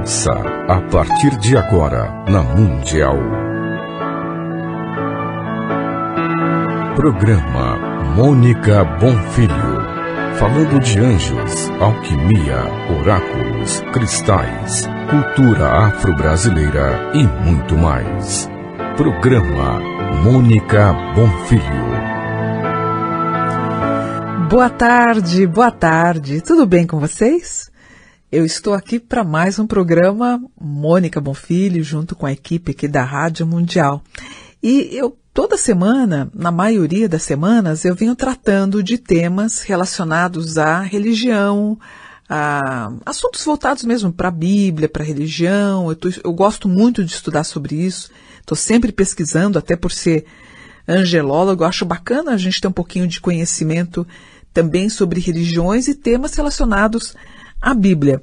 Ouça a partir de agora na Mundial. Programa Mônica Bonfilho. Falando de anjos, alquimia, oráculos, cristais, cultura afro-brasileira e muito mais. Programa Mônica Bonfilho. Boa tarde, boa tarde. Tudo bem com vocês? Eu estou aqui para mais um programa Mônica Bonfilho, junto com a equipe aqui da Rádio Mundial. E eu, toda semana, na maioria das semanas, eu venho tratando de temas relacionados à religião, a assuntos voltados mesmo para a Bíblia, para a religião. Eu, tô, eu gosto muito de estudar sobre isso, estou sempre pesquisando, até por ser angelólogo, acho bacana a gente ter um pouquinho de conhecimento também sobre religiões e temas relacionados a Bíblia.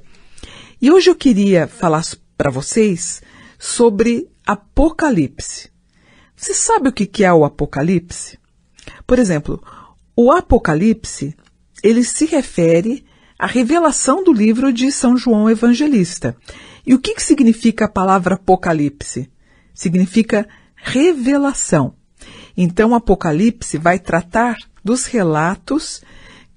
E hoje eu queria falar para vocês sobre Apocalipse. Você sabe o que é o Apocalipse? Por exemplo, o Apocalipse ele se refere à revelação do livro de São João Evangelista. E o que, que significa a palavra Apocalipse? Significa revelação. Então, Apocalipse vai tratar dos relatos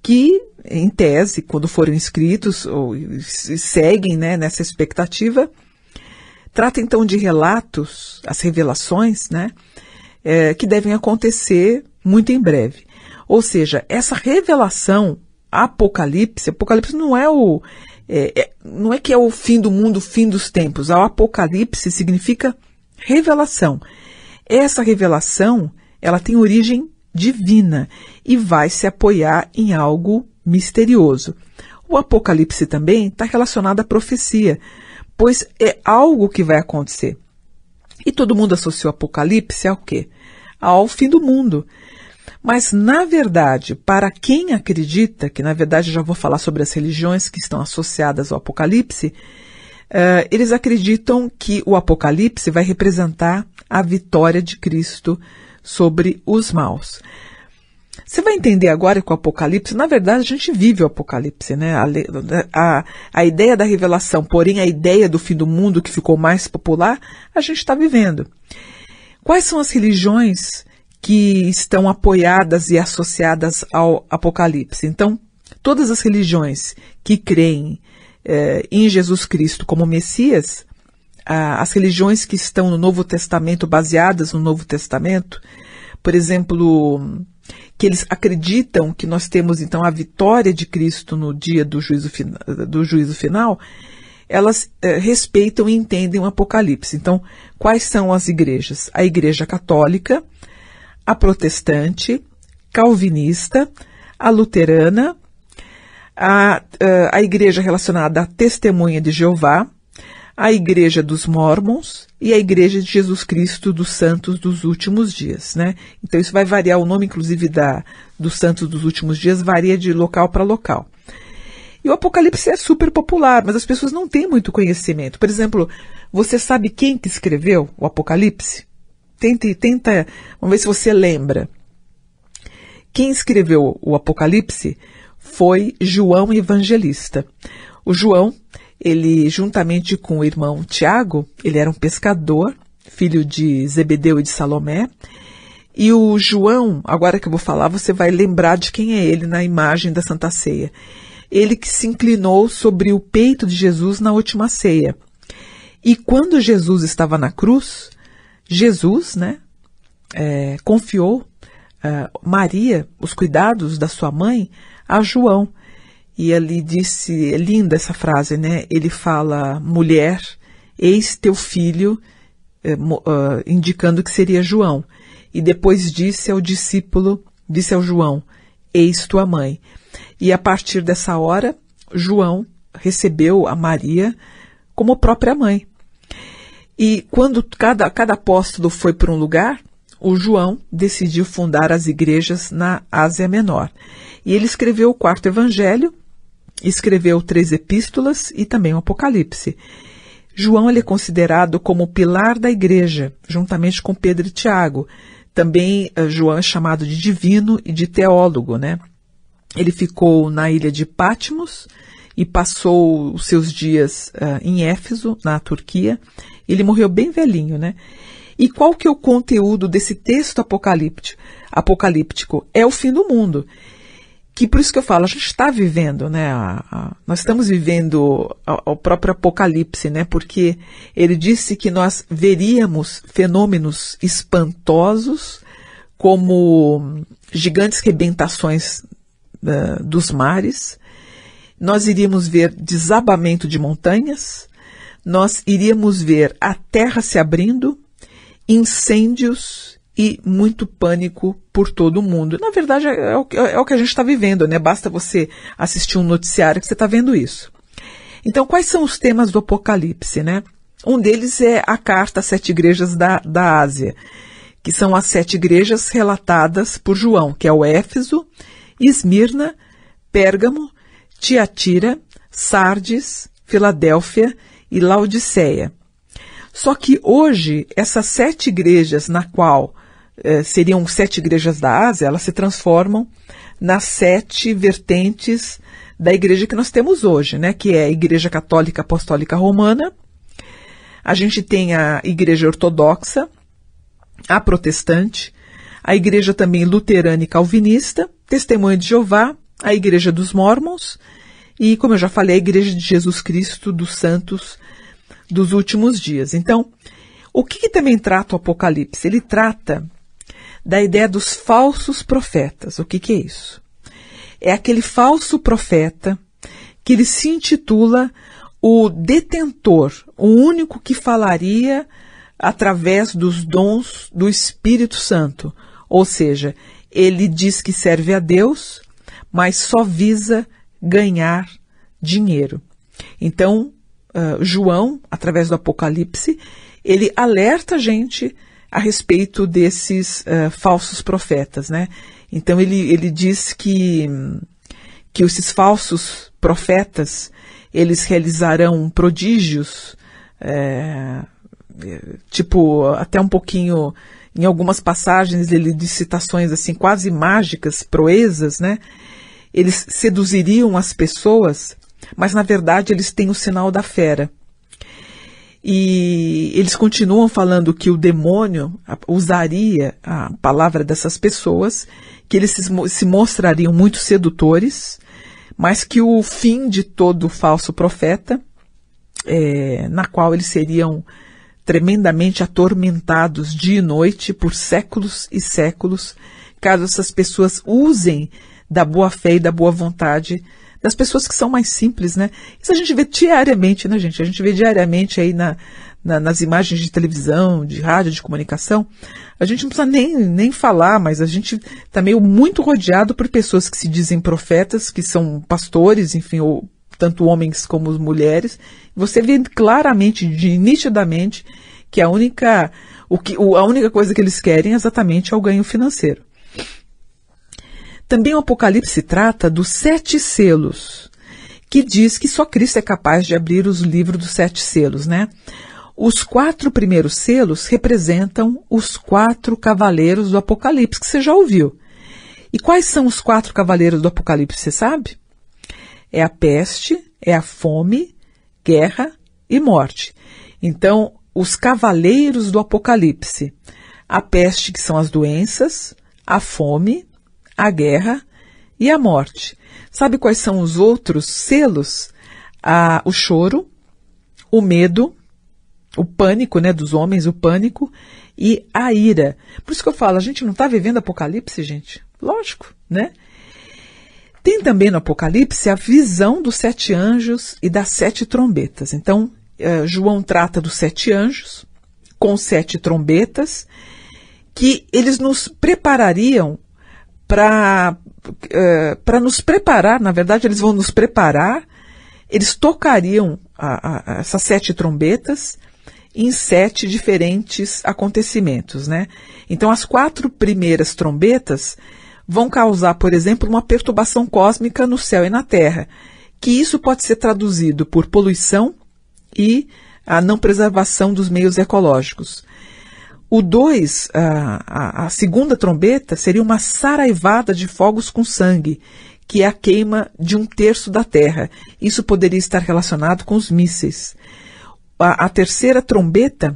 que, em tese, quando foram inscritos ou seguem né, nessa expectativa, trata então de relatos, as revelações, né, é, que devem acontecer muito em breve. Ou seja, essa revelação Apocalipse, Apocalipse não é o é, é, não é que é o fim do mundo, o fim dos tempos. O Apocalipse significa revelação. Essa revelação, ela tem origem divina e vai se apoiar em algo misterioso. O Apocalipse também está relacionado à profecia, pois é algo que vai acontecer. E todo mundo associou Apocalipse ao quê? Ao fim do mundo. Mas, na verdade, para quem acredita, que na verdade já vou falar sobre as religiões que estão associadas ao Apocalipse, uh, eles acreditam que o Apocalipse vai representar a vitória de Cristo sobre os maus. Você vai entender agora que o Apocalipse, na verdade, a gente vive o Apocalipse, né? A, a, a ideia da revelação, porém a ideia do fim do mundo que ficou mais popular, a gente está vivendo. Quais são as religiões que estão apoiadas e associadas ao Apocalipse? Então, todas as religiões que creem é, em Jesus Cristo como Messias as religiões que estão no Novo Testamento, baseadas no Novo Testamento, por exemplo, que eles acreditam que nós temos então a vitória de Cristo no dia do juízo, fina, do juízo final, elas eh, respeitam e entendem o Apocalipse. Então, quais são as igrejas? A Igreja Católica, a Protestante, Calvinista, a Luterana, a, eh, a Igreja relacionada à Testemunha de Jeová, a Igreja dos Mormons e a Igreja de Jesus Cristo dos Santos dos Últimos Dias, né? Então isso vai variar o nome, inclusive da dos Santos dos Últimos Dias varia de local para local. E o Apocalipse é super popular, mas as pessoas não têm muito conhecimento. Por exemplo, você sabe quem que escreveu o Apocalipse? Tenta, tenta, vamos ver se você lembra. Quem escreveu o Apocalipse foi João Evangelista. O João ele, juntamente com o irmão Tiago, ele era um pescador, filho de Zebedeu e de Salomé. E o João, agora que eu vou falar, você vai lembrar de quem é ele na imagem da Santa Ceia. Ele que se inclinou sobre o peito de Jesus na última ceia. E quando Jesus estava na cruz, Jesus, né, é, confiou é, Maria, os cuidados da sua mãe, a João. E ali disse, é linda essa frase, né? Ele fala, mulher, eis teu filho, eh, uh, indicando que seria João. E depois disse ao discípulo, disse ao João, eis tua mãe. E a partir dessa hora, João recebeu a Maria como própria mãe. E quando cada, cada apóstolo foi para um lugar, o João decidiu fundar as igrejas na Ásia Menor. E ele escreveu o quarto evangelho, Escreveu três epístolas e também o Apocalipse. João ele é considerado como o pilar da igreja, juntamente com Pedro e Tiago. Também eh, João é chamado de divino e de teólogo, né? Ele ficou na ilha de Patmos e passou os seus dias uh, em Éfeso, na Turquia. Ele morreu bem velhinho, né? E qual que é o conteúdo desse texto apocalíptico? Apocalíptico é o fim do mundo que por isso que eu falo, a gente está vivendo, né? A, a, nós estamos vivendo o próprio apocalipse, né? Porque ele disse que nós veríamos fenômenos espantosos como gigantes rebentações uh, dos mares, nós iríamos ver desabamento de montanhas, nós iríamos ver a terra se abrindo, incêndios e muito pânico por todo o mundo. Na verdade, é, é o, é o que a gente está vivendo, né? Basta você assistir um noticiário que você está vendo isso. Então, quais são os temas do Apocalipse, né? Um deles é a carta às sete igrejas da, da Ásia, que são as sete igrejas relatadas por João, que é o Éfeso, Esmirna, Pérgamo, Tiatira, Sardes, Filadélfia e Laodiceia. Só que hoje, essas sete igrejas na qual é, seriam sete igrejas da Ásia, elas se transformam nas sete vertentes da igreja que nós temos hoje, né? Que é a Igreja Católica Apostólica Romana, a gente tem a Igreja Ortodoxa, a Protestante, a Igreja também Luterana e Calvinista, Testemunha de Jeová, a Igreja dos Mormons e, como eu já falei, a Igreja de Jesus Cristo dos Santos dos Últimos Dias. Então, o que, que também trata o Apocalipse? Ele trata da ideia dos falsos profetas. O que, que é isso? É aquele falso profeta que ele se intitula o detentor, o único que falaria através dos dons do Espírito Santo. Ou seja, ele diz que serve a Deus, mas só visa ganhar dinheiro. Então, uh, João, através do Apocalipse, ele alerta a gente a respeito desses uh, falsos profetas, né? Então ele, ele diz que, que esses falsos profetas, eles realizarão prodígios, é, tipo, até um pouquinho, em algumas passagens ele diz citações assim quase mágicas, proezas, né? Eles seduziriam as pessoas, mas na verdade eles têm o sinal da fera. E eles continuam falando que o demônio usaria a palavra dessas pessoas, que eles se, mostrariam muito sedutores, mas que o fim de todo falso profeta, é, na qual eles seriam tremendamente atormentados dia e noite por séculos e séculos, caso essas pessoas usem da boa fé e da boa vontade das pessoas que são mais simples, né? Isso a gente vê diariamente, né, gente? A gente vê diariamente aí na, na, nas imagens de televisão, de rádio, de comunicação. A gente não precisa nem, nem falar, mas a gente está meio muito rodeado por pessoas que se dizem profetas, que são pastores, enfim, ou tanto homens como mulheres. Você vê claramente, de, nitidamente, que a única, o que, o, a única coisa que eles querem é exatamente é o ganho financeiro. Também o Apocalipse trata dos sete selos, que diz que só Cristo é capaz de abrir os livros dos sete selos, né? Os quatro primeiros selos representam os quatro cavaleiros do Apocalipse, que você já ouviu. E quais são os quatro cavaleiros do Apocalipse, você sabe? É a peste, é a fome, guerra e morte. Então, os cavaleiros do Apocalipse. A peste, que são as doenças, a fome, a guerra e a morte. Sabe quais são os outros selos? Ah, o choro, o medo, o pânico, né, dos homens, o pânico e a ira. Por isso que eu falo, a gente não está vivendo apocalipse, gente. Lógico, né? Tem também no Apocalipse a visão dos sete anjos e das sete trombetas. Então, eh, João trata dos sete anjos com sete trombetas, que eles nos preparariam para uh, é, para nos preparar, na verdade eles vão nos preparar, eles tocariam a, a, essas sete trombetas em sete diferentes acontecimentos, né? Então as quatro primeiras trombetas vão causar, por exemplo, uma perturbação cósmica no céu e na terra, que isso pode ser traduzido por poluição e a não preservação dos meios ecológicos. O 2, a, a, a, segunda trombeta, seria uma saraivada de fogos com sangue, que é a queima de um terço da terra. Isso poderia estar relacionado com os mísseis. A, a terceira trombeta,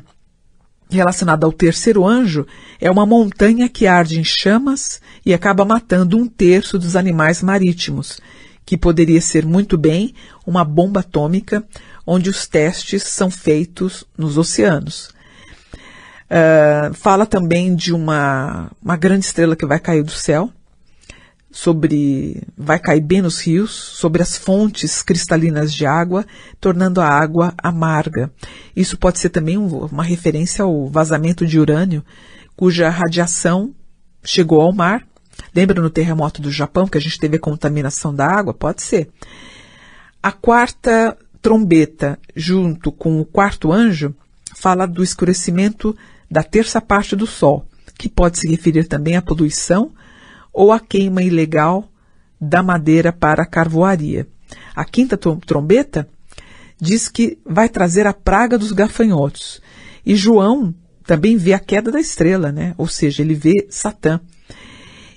relacionada ao terceiro anjo, é uma montanha que arde em chamas e acaba matando um terço dos animais marítimos, que poderia ser muito bem uma bomba atômica onde os testes são feitos nos oceanos. Ah, fala também de uma, uma grande estrela que vai cair do céu, sobre vai cair bem nos rios, sobre as fontes cristalinas de água, tornando a água amarga. Isso pode ser também um, uma referência ao vazamento de urânio, cuja radiação chegou ao mar. Lembra no terremoto do Japão que a gente teve a contaminação da água? Pode ser. A quarta trombeta, junto com o quarto anjo, fala do escurecimento da terça parte do Sol, que pode se referir também à poluição ou à queima ilegal da madeira para a carvoaria. A quinta trombeta diz que vai trazer a praga dos gafanhotos. E João também vê a queda da estrela, né? ou seja, ele vê Satã.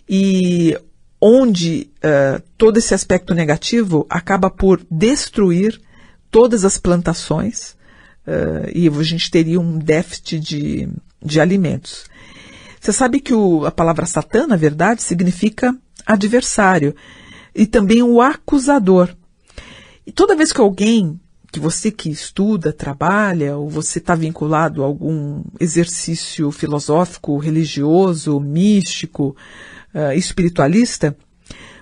E onde uh, todo esse aspecto negativo acaba por destruir todas as plantações, uh, e a gente teria um déficit de, de alimentos. Você sabe que o, a palavra Satã, na verdade, significa adversário e também o acusador. E toda vez que alguém, que você que estuda, trabalha, ou você está vinculado a algum exercício filosófico, religioso, místico, uh, espiritualista,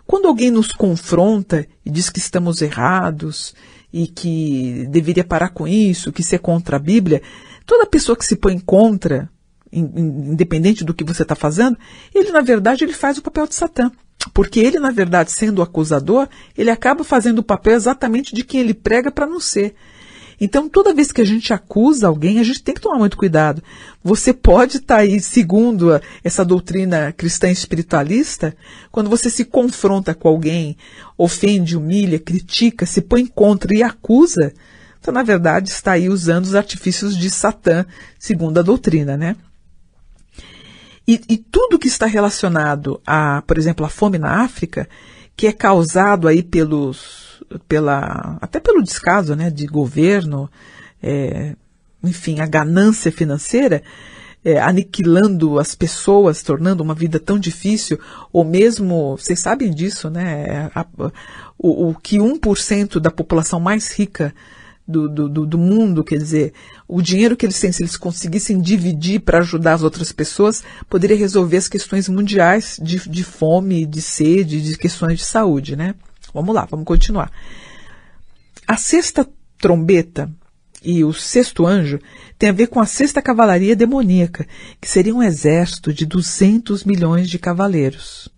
quando alguém nos confronta e diz que estamos errados, e que deveria parar com isso, que isso é contra a Bíblia, toda pessoa que se põe contra, independente do que você está fazendo, ele na verdade ele faz o papel de Satã. Porque ele, na verdade, sendo o acusador, ele acaba fazendo o papel exatamente de quem ele prega para não ser. Então, toda vez que a gente acusa alguém, a gente tem que tomar muito cuidado. Você pode estar tá aí, segundo a, essa doutrina cristã espiritualista, quando você se confronta com alguém, ofende, humilha, critica, se põe contra e acusa, então, na verdade, está aí usando os artifícios de Satã, segundo a doutrina, né? E, e tudo que está relacionado a, por exemplo, a fome na África, que é causado aí pelos pela até pelo descaso né, de governo, é, enfim, a ganância financeira, é, aniquilando as pessoas, tornando uma vida tão difícil, ou mesmo, vocês sabem disso, né? É, a, o, o que 1% da população mais rica do, do, do, mundo, quer dizer, o dinheiro que eles têm, se eles conseguissem dividir para ajudar as outras pessoas, poderia resolver as questões mundiais de, de fome, de sede, de questões de saúde, né? Vamos lá, vamos continuar. A sexta trombeta e o sexto anjo tem a ver com a sexta cavalaria demoníaca, que seria um exército de 200 milhões de cavaleiros.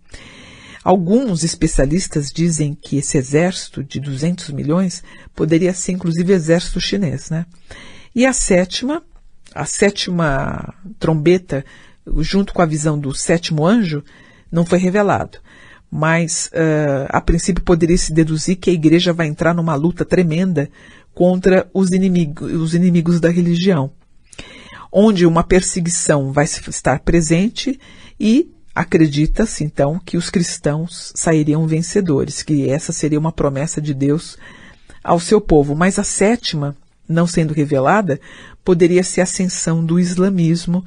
Alguns especialistas dizem que esse exército de 200 milhões poderia ser inclusive exército chinês, né? E a sétima, a sétima trombeta, junto com a visão do sétimo anjo, não foi revelado mas uh, a princípio poderia se deduzir que a igreja vai entrar numa luta tremenda contra os, inimigos, os inimigos da religião, onde uma perseguição vai estar presente e acredita-se então que os cristãos sairiam vencedores, que essa seria uma promessa de Deus ao seu povo. Mas a sétima, não sendo revelada, poderia ser a ascensão do islamismo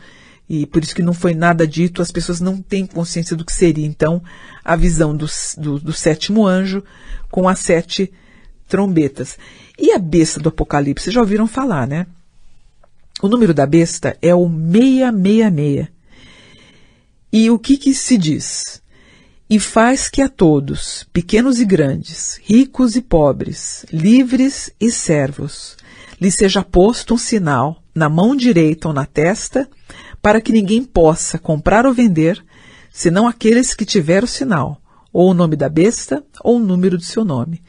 e por isso que não foi nada dito, as pessoas não têm consciência do que seria, então, a visão do, do, do sétimo anjo com as sete trombetas. E a besta do Apocalipse, já ouviram falar, né? O número da besta é o 666. E o que, que se diz? E faz que a todos, pequenos e grandes, ricos e pobres, livres e servos, lhe seja posto um sinal na mão direita ou na testa, para que ninguém possa comprar ou vender, senão aqueles que tiver o sinal, ou o nome da besta, ou o número do seu nome.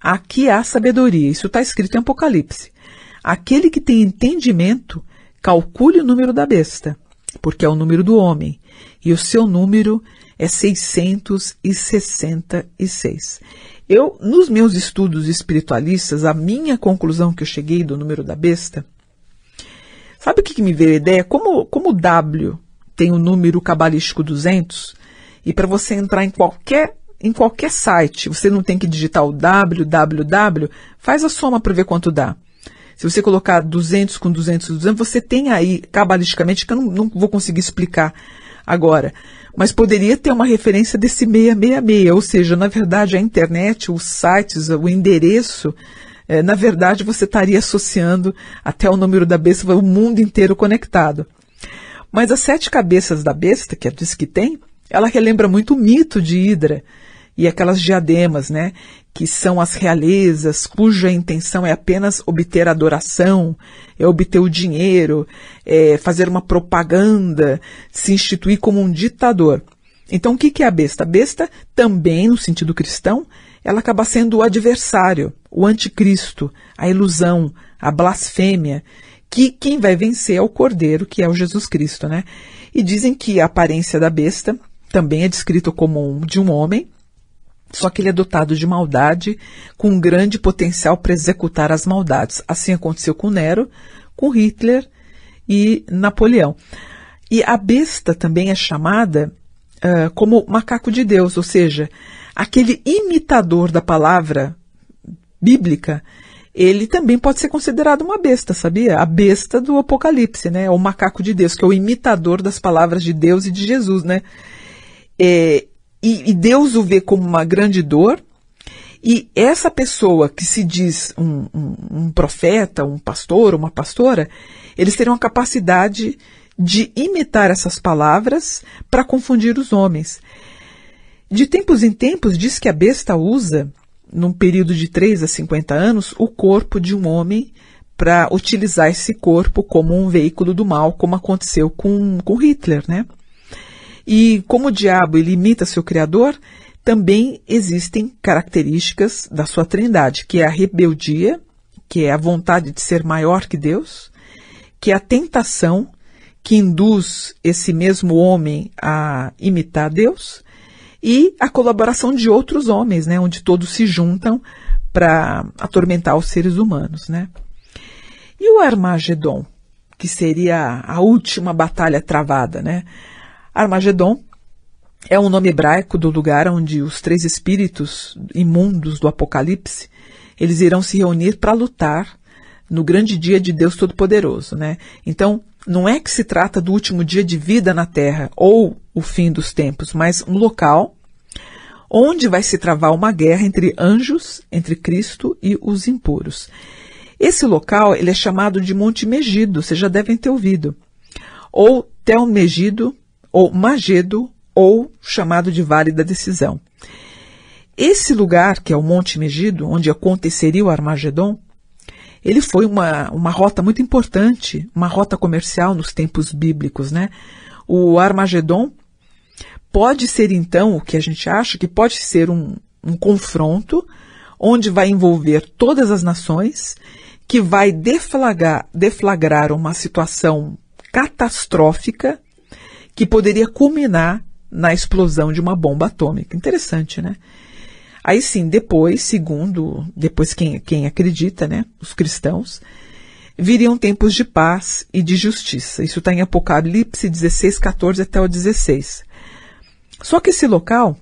Aqui há sabedoria, isso está escrito em Apocalipse. Aquele que tem entendimento, calcule o número da besta, porque é o número do homem, e o seu número é 666. Eu, nos meus estudos espiritualistas, a minha conclusão que eu cheguei do número da besta Sabe o que, que me veio a ideia? Como, como o W tem o número cabalístico 200, e para você entrar em qualquer em qualquer site, você não tem que digitar o www, faz a soma para ver quanto dá. Se você colocar 200 com 200, 200, você tem aí, cabalisticamente, que eu não, não vou conseguir explicar agora, mas poderia ter uma referência desse 666, ou seja, na verdade, a internet, os sites, o endereço é, na verdade você estaria associando até o número da besta, o mundo inteiro conectado. Mas as sete cabeças da besta, que é diz que tem, ela relembra muito o mito de Hidra e aquelas diademas, né? Que são as realezas cuja intenção é apenas obter adoração, é obter o dinheiro, é fazer uma propaganda, se instituir como um ditador. Então, o que é a besta? A besta também, no sentido cristão, ela acaba sendo o adversário, o anticristo, a ilusão, a blasfêmia, que quem vai vencer é o cordeiro, que é o Jesus Cristo, né? E dizem que a aparência da besta também é descrito como de um homem, só que ele é dotado de maldade, com um grande potencial para executar as maldades. Assim aconteceu com Nero, com Hitler e Napoleão. E a besta também é chamada uh, como macaco de Deus, ou seja, aquele imitador da palavra bíblica, ele também pode ser considerado uma besta, sabia? A besta do Apocalipse, né? O macaco de Deus, que é o imitador das palavras de Deus e de Jesus, né? É, e, e, Deus o vê como uma grande dor. E essa pessoa que se diz um, um, um profeta, um pastor, uma pastora, eles terão a capacidade de imitar essas palavras para confundir os homens. De tempos em tempos, diz que a besta usa, num período de 3 a 50 anos, o corpo de um homem para utilizar esse corpo como um veículo do mal, como aconteceu com, com Hitler, né? E como o diabo ele imita seu criador, também existem características da sua trindade, que é a rebeldia, que é a vontade de ser maior que Deus, que é a tentação que induz esse mesmo homem a imitar Deus, e a colaboração de outros homens, né, onde todos se juntam para atormentar os seres humanos, né? E o Armagedon, que seria a última batalha travada, né? Armagedon é um nome hebraico do lugar onde os três espíritos imundos do Apocalipse, eles irão se reunir para lutar no grande dia de Deus Todo-Poderoso, né? Então, não é que se trata do último dia de vida na Terra ou o fim dos tempos, mas um local onde vai se travar uma guerra entre anjos, entre Cristo e os impuros. Esse local ele é chamado de Monte Megido, vocês já devem ter ouvido, ou Tel Megido, ou Magedo, ou chamado de Vale da Decisão. Esse lugar, que é o Monte Megido, onde aconteceria o Armagedon, ele foi uma, uma rota muito importante, uma rota comercial nos tempos bíblicos, né? O Armagedon Pode ser, então, o que a gente acha que pode ser um, um confronto onde vai envolver todas as nações, que vai deflagrar, deflagrar uma situação catastrófica que poderia culminar na explosão de uma bomba atômica. Interessante, né? Aí sim, depois, segundo, depois quem, quem acredita, né, os cristãos, viriam tempos de paz e de justiça. Isso está em Apocalipse 16, 14 até o 16. Só que esse local,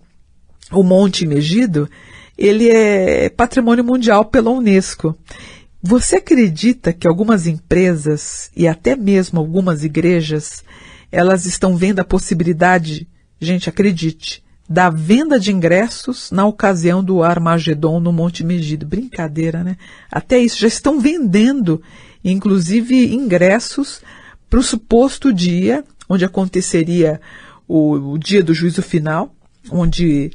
o Monte Megido, ele é patrimônio mundial pela Unesco. Você acredita que algumas empresas e até mesmo algumas igrejas, elas estão vendo a possibilidade, gente, acredite, da venda de ingressos na ocasião do Armagedon no Monte Megido. Brincadeira, né? Até isso, já estão vendendo, inclusive, ingressos para o suposto dia onde aconteceria o, o dia do juízo final, onde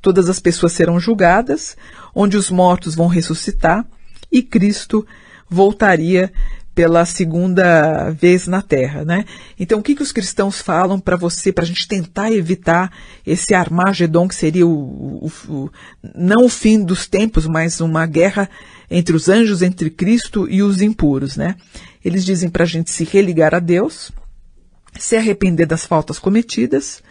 todas as pessoas serão julgadas, onde os mortos vão ressuscitar e Cristo voltaria pela segunda vez na Terra, né? Então, o que, que os cristãos falam para você, para a gente tentar evitar esse Armagedon, que seria o, o, o, não o fim dos tempos, mas uma guerra entre os anjos, entre Cristo e os impuros, né? Eles dizem para a gente se religar a Deus, se arrepender das faltas cometidas,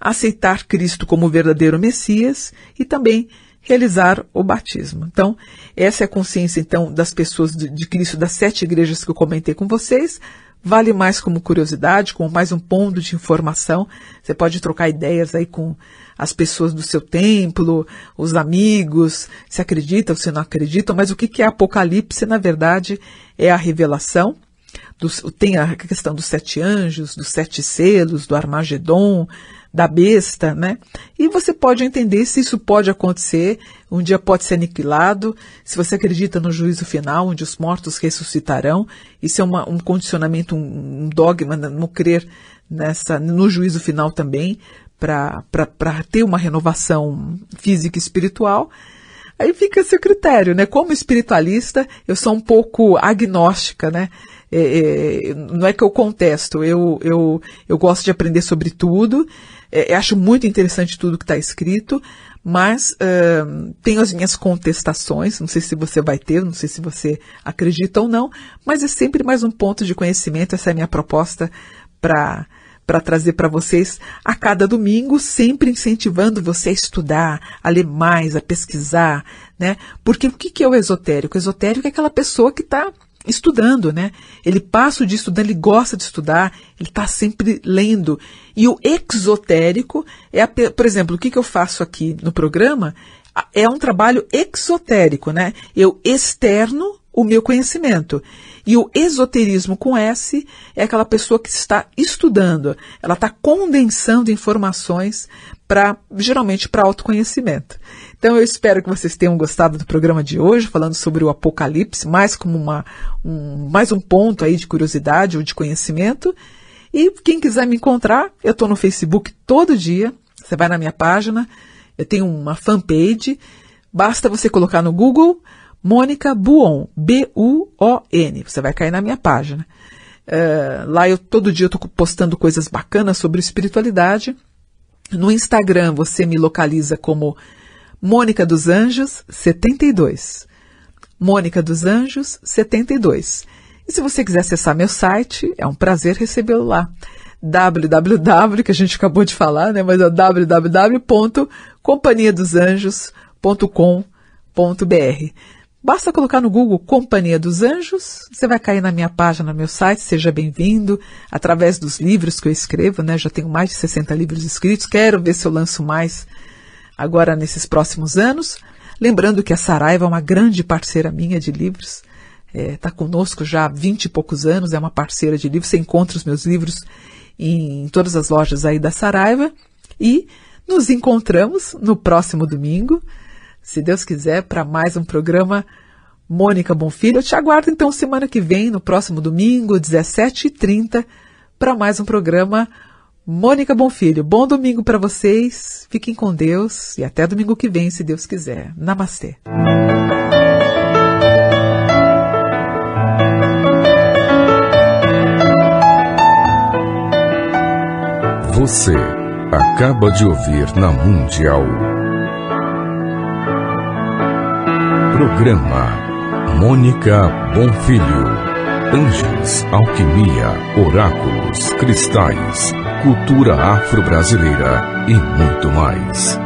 aceitar Cristo como verdadeiro Messias e também realizar o batismo. Então, essa é a consciência então das pessoas de, de Cristo das sete igrejas que eu comentei com vocês. Vale mais como curiosidade, como mais um ponto de informação. Você pode trocar ideias aí com as pessoas do seu templo, os amigos, se acreditam, se não acreditam, mas o que é Apocalipse, na verdade, é a revelação dos, tem a questão dos sete anjos, dos sete selos, do Armagedon, da besta, né? E você pode entender se isso pode acontecer, um dia pode ser aniquilado, se você acredita no juízo final, onde os mortos ressuscitarão. Isso é uma, um condicionamento, um, um dogma no né? crer nessa, no juízo final também, para ter uma renovação física e espiritual. Aí fica a seu critério, né? Como espiritualista, eu sou um pouco agnóstica, né? é, é, não é que eu contesto, eu, eu, eu gosto de aprender sobre tudo, é, acho muito interessante tudo que está escrito, mas uh, tenho as minhas contestações, não sei se você vai ter, não sei se você acredita ou não, mas é sempre mais um ponto de conhecimento, essa é a minha proposta para para trazer para vocês a cada domingo, sempre incentivando você a estudar, a ler mais, a pesquisar, né? Porque o que, que é o esotérico? O esotérico é aquela pessoa que está estudando, né? Ele passa o dia estudando, ele gosta de estudar, ele está sempre lendo. E o exotérico é, a, por exemplo, o que, que eu faço aqui no programa é um trabalho exotérico, né? Eu externo o meu conhecimento. E o esoterismo com S é aquela pessoa que está estudando, ela está condensando informações para geralmente para autoconhecimento. Então eu espero que vocês tenham gostado do programa de hoje, falando sobre o apocalipse, mais como uma, um, mais um ponto aí de curiosidade ou de conhecimento. E quem quiser me encontrar, eu estou no Facebook todo dia. Você vai na minha página, eu tenho uma fanpage. Basta você colocar no Google Mônica Buon, B-U-O-N. Você vai cair na minha página. Uh, lá eu todo dia estou postando coisas bacanas sobre espiritualidade. No Instagram você me localiza como Mônica dos Anjos 72. Mônica dos Anjos 72. E se você quiser acessar meu site, é um prazer recebê-lo lá. www, que a gente acabou de falar, né? Mas é www.companhiadosanjos.com.br. Basta colocar no Google Companhia dos Anjos, você vai cair na minha página, no meu site, seja bem-vindo, através dos livros que eu escrevo, né? Já tenho mais de 60 livros escritos, quero ver se eu lanço mais agora nesses próximos anos. Lembrando que a Saraiva é uma grande parceira minha de livros, está é, tá conosco já há 20 e poucos anos, é uma parceira de livros, você encontra os meus livros em, em todas as lojas aí da Saraiva e nos encontramos no próximo domingo se Deus quiser, para mais um programa Mônica Bonfilho. Eu te aguardo então semana que vem, no próximo domingo, 17h30, para mais um programa Mônica Bonfilho. Bom domingo para vocês, fiquem com Deus e até domingo que vem, se Deus quiser. Namastê. Você acaba de ouvir na Mundial. Programa Mônica Bonfilho. Anjos, alquimia, oráculos, cristais, cultura afro-brasileira e muito mais.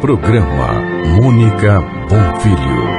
Programa Mônica Bonfilho.